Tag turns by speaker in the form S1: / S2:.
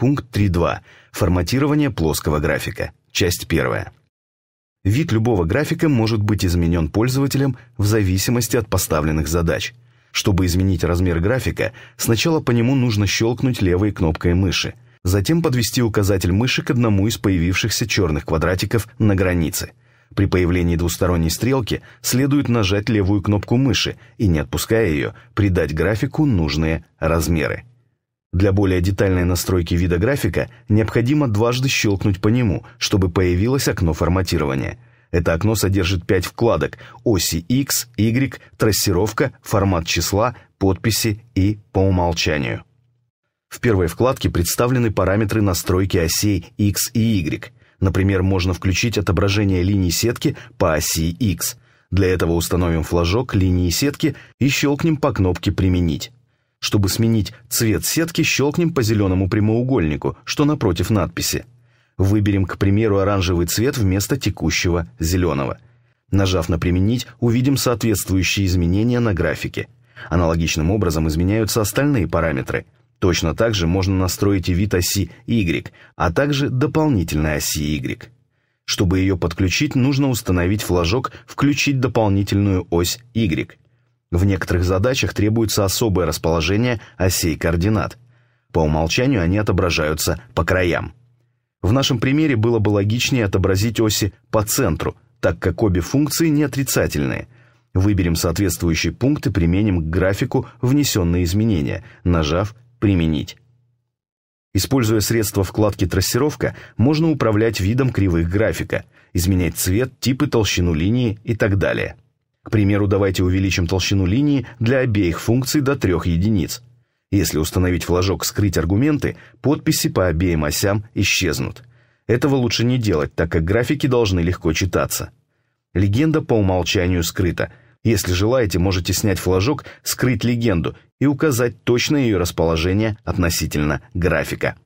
S1: Пункт 3.2. Форматирование плоского графика. Часть 1. Вид любого графика может быть изменен пользователем в зависимости от поставленных задач. Чтобы изменить размер графика, сначала по нему нужно щелкнуть левой кнопкой мыши, затем подвести указатель мыши к одному из появившихся черных квадратиков на границе. При появлении двусторонней стрелки следует нажать левую кнопку мыши и, не отпуская ее, придать графику нужные размеры. Для более детальной настройки вида графика необходимо дважды щелкнуть по нему, чтобы появилось окно форматирования. Это окно содержит 5 вкладок – оси X, Y, трассировка, формат числа, подписи и по умолчанию. В первой вкладке представлены параметры настройки осей X и Y. Например, можно включить отображение линий сетки по оси X. Для этого установим флажок линии сетки и щелкнем по кнопке «Применить». Чтобы сменить цвет сетки, щелкнем по зеленому прямоугольнику, что напротив надписи. Выберем, к примеру, оранжевый цвет вместо текущего зеленого. Нажав на «Применить», увидим соответствующие изменения на графике. Аналогичным образом изменяются остальные параметры. Точно так же можно настроить и вид оси Y, а также дополнительной оси Y. Чтобы ее подключить, нужно установить флажок «Включить дополнительную ось Y», в некоторых задачах требуется особое расположение осей координат. По умолчанию они отображаются по краям. В нашем примере было бы логичнее отобразить оси по центру, так как обе функции не отрицательные. Выберем соответствующий пункт и применим к графику внесенные изменения, нажав «Применить». Используя средства вкладки «Трассировка», можно управлять видом кривых графика, изменять цвет, тип и толщину линии и так далее. К примеру, давайте увеличим толщину линии для обеих функций до трех единиц. Если установить флажок «Скрыть аргументы», подписи по обеим осям исчезнут. Этого лучше не делать, так как графики должны легко читаться. Легенда по умолчанию скрыта. Если желаете, можете снять флажок «Скрыть легенду» и указать точное ее расположение относительно графика.